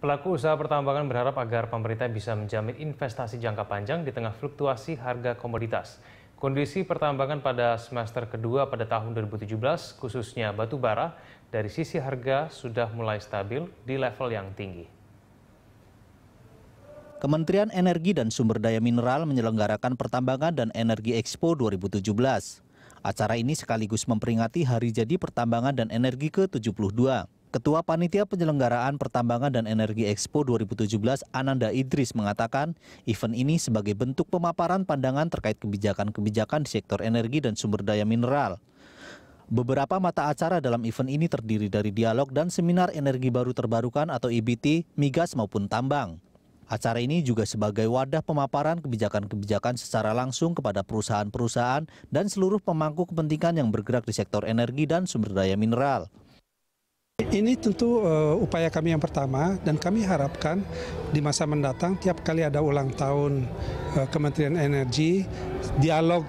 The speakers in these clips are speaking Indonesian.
Pelaku usaha pertambangan berharap agar pemerintah bisa menjamin investasi jangka panjang di tengah fluktuasi harga komoditas. Kondisi pertambangan pada semester kedua pada tahun 2017, khususnya batu bara, dari sisi harga sudah mulai stabil di level yang tinggi. Kementerian Energi dan Sumber Daya Mineral menyelenggarakan Pertambangan dan Energi Expo 2017. Acara ini sekaligus memperingati Hari Jadi Pertambangan dan Energi ke-72. Ketua Panitia Penyelenggaraan Pertambangan dan Energi Expo 2017 Ananda Idris mengatakan, event ini sebagai bentuk pemaparan pandangan terkait kebijakan-kebijakan di sektor energi dan sumber daya mineral. Beberapa mata acara dalam event ini terdiri dari dialog dan seminar energi baru terbarukan atau EBT, migas maupun tambang. Acara ini juga sebagai wadah pemaparan kebijakan-kebijakan secara langsung kepada perusahaan-perusahaan dan seluruh pemangku kepentingan yang bergerak di sektor energi dan sumber daya mineral. Ini tentu uh, upaya kami yang pertama dan kami harapkan di masa mendatang tiap kali ada ulang tahun uh, Kementerian Energi dialog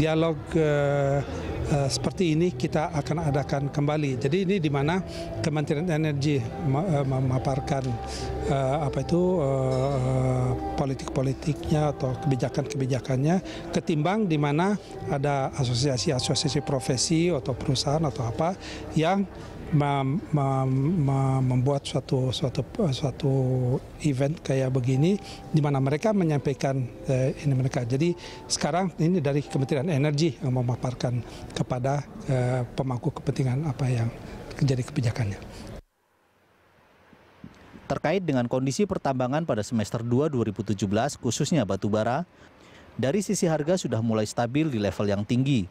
dialog uh, Uh, seperti ini kita akan adakan kembali. Jadi ini di mana Kementerian Energi memaparkan uh, apa itu uh, politik-politiknya atau kebijakan-kebijakannya ketimbang di mana ada asosiasi-asosiasi profesi atau perusahaan atau apa yang mem, mem, membuat suatu suatu suatu event kayak begini di mana mereka menyampaikan eh, ini mereka. Jadi sekarang ini dari Kementerian Energi yang memaparkan kepada eh, pemangku kepentingan apa yang terjadi kebijakannya. Terkait dengan kondisi pertambangan pada semester 2 2017 khususnya batu bara dari sisi harga sudah mulai stabil di level yang tinggi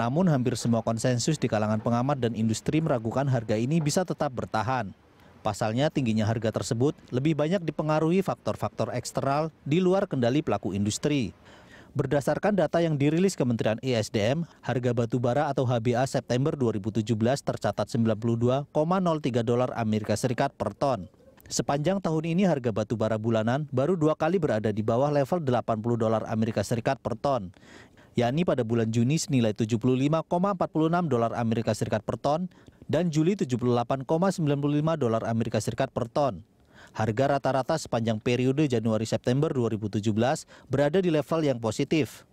namun hampir semua konsensus di kalangan pengamat dan industri meragukan harga ini bisa tetap bertahan. Pasalnya tingginya harga tersebut lebih banyak dipengaruhi faktor-faktor eksternal di luar kendali pelaku industri. Berdasarkan data yang dirilis Kementerian ISDM, e harga batu bara atau HBA September 2017 tercatat 92,03 dolar Amerika Serikat per ton. Sepanjang tahun ini harga batu bara bulanan baru dua kali berada di bawah level 80 dolar Amerika Serikat per ton yakni pada bulan Juni senilai 75,46 dolar Amerika Serikat per ton dan Juli 78,95 dolar Amerika Serikat per ton. Harga rata-rata sepanjang periode Januari-September 2017 berada di level yang positif.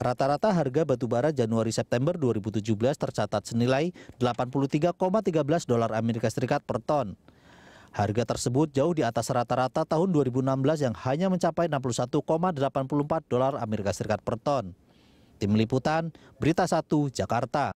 Rata-rata harga batubara Januari-September 2017 tercatat senilai 83,13 dolar Amerika Serikat per ton. Harga tersebut jauh di atas rata-rata tahun 2016 yang hanya mencapai 61,84 dolar Amerika Serikat per ton tim liputan berita satu jakarta